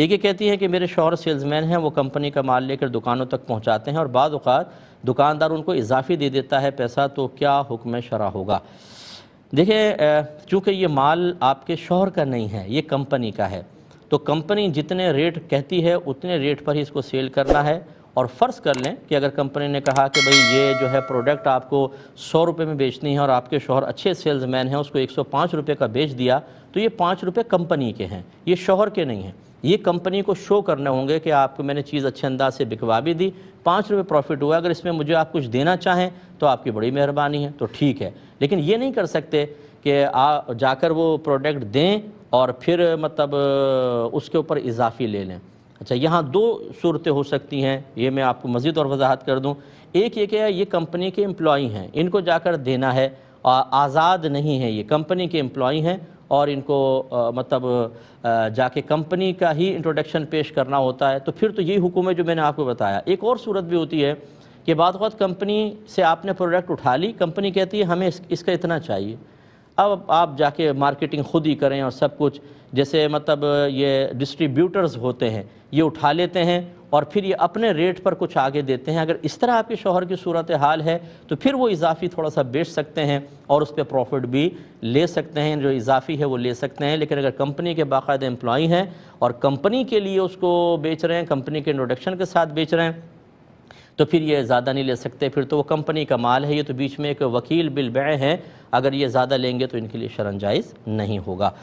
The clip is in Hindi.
एक ये कहती है कि मेरे शोहर सेल्समैन हैं वो कंपनी का माल लेकर दुकानों तक पहुंचाते हैं और बाद अवत दुकानदार उनको इजाफी दे देता है पैसा तो क्या हुक्म शरा होगा देखिए चूँकि ये माल आपके शोहर का नहीं है ये कंपनी का है तो कंपनी जितने रेट कहती है उतने रेट पर ही इसको सेल करना है और फ़र्ज कर लें कि अगर कंपनी ने कहा कि भाई ये जो है प्रोडक्ट आपको सौ रुपये में बेचनी है और आपके शोहर अच्छे सेल्समैन हैं उसको एक सौ पाँच रुपये का बेच दिया तो ये पाँच रुपये कंपनी के हैं ये शोहर के नहीं हैं ये कंपनी को शो करने होंगे कि आपको मैंने चीज़ अच्छे अंदाज से बिकवा भी दी पाँच रुपये प्रॉफिट हुआ अगर इसमें मुझे आप कुछ देना चाहें तो आपकी बड़ी मेहरबानी है तो ठीक है लेकिन ये नहीं कर सकते कि आ जाकर वो प्रोडक्ट दें और फिर मतलब उसके ऊपर इजाफी ले लें अच्छा यहाँ दो सूरतें हो सकती हैं ये मैं आपको मज़ीद और वजाहत कर दूँ एक ये क्या ये कंपनी के एम्प्लॉ हैं इनको जाकर देना है आज़ाद नहीं है ये कंपनी के एम्प्लॉ हैं और इनको आ, मतलब आ, जाके कंपनी का ही इंट्रोडक्शन पेश करना होता है तो फिर तो यही हुक्म है जो मैंने आपको बताया एक और सूरत भी होती है कि बाद कंपनी से आपने प्रोडक्ट उठा ली कंपनी कहती है हमें इस, इसका इतना चाहिए अब आप जाके मार्केटिंग खुद ही करें और सब कुछ जैसे मतलब ये डिस्ट्रीब्यूटर्स होते हैं ये उठा लेते हैं और फिर ये अपने रेट पर कुछ आगे देते हैं अगर इस तरह आपके शोहर की सूरत हाल है तो फिर वो इजाफी थोड़ा सा बेच सकते हैं और उस पर प्रॉफिट भी ले सकते हैं जो इजाफी है वो ले सकते हैं लेकिन अगर कंपनी के बाकायदा एम्प्लॉई हैं और कंपनी के लिए उसको बेच रहे हैं कंपनी के इंट्रोडक्शन के साथ बेच रहे हैं तो फिर ये ज़्यादा नहीं ले सकते फिर तो वो कंपनी का माल है ये तो बीच में एक वकील बिल बय हैं अगर ये ज़्यादा लेंगे तो इनके लिए शरनजाइज़ नहीं होगा